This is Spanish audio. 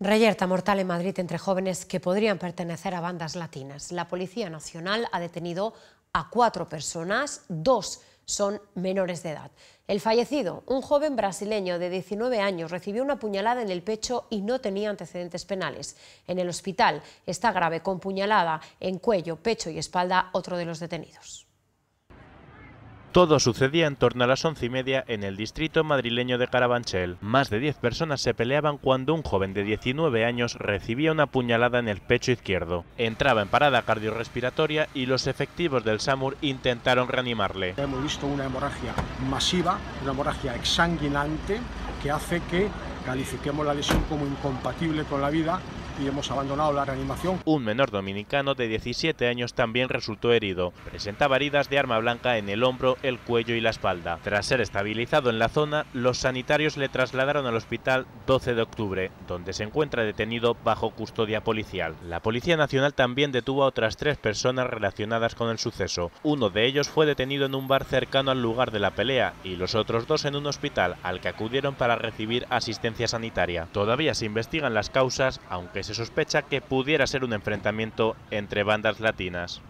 Reyerta mortal en Madrid entre jóvenes que podrían pertenecer a bandas latinas. La Policía Nacional ha detenido a cuatro personas, dos son menores de edad. El fallecido, un joven brasileño de 19 años, recibió una puñalada en el pecho y no tenía antecedentes penales. En el hospital está grave con puñalada en cuello, pecho y espalda otro de los detenidos. Todo sucedía en torno a las once y media en el distrito madrileño de Carabanchel. Más de 10 personas se peleaban cuando un joven de 19 años recibía una puñalada en el pecho izquierdo. Entraba en parada cardiorrespiratoria y los efectivos del SAMUR intentaron reanimarle. Hemos visto una hemorragia masiva, una hemorragia exsanguinante que hace que califiquemos la lesión como incompatible con la vida y hemos abandonado la reanimación. Un menor dominicano de 17 años también resultó herido. Presentaba heridas de arma blanca en el hombro, el cuello y la espalda. Tras ser estabilizado en la zona, los sanitarios le trasladaron al hospital 12 de octubre, donde se encuentra detenido bajo custodia policial. La Policía Nacional también detuvo a otras tres personas relacionadas con el suceso. Uno de ellos fue detenido en un bar cercano al lugar de la pelea y los otros dos en un hospital al que acudieron para recibir asistencia sanitaria. Todavía se investigan las causas, aunque se sospecha que pudiera ser un enfrentamiento entre bandas latinas.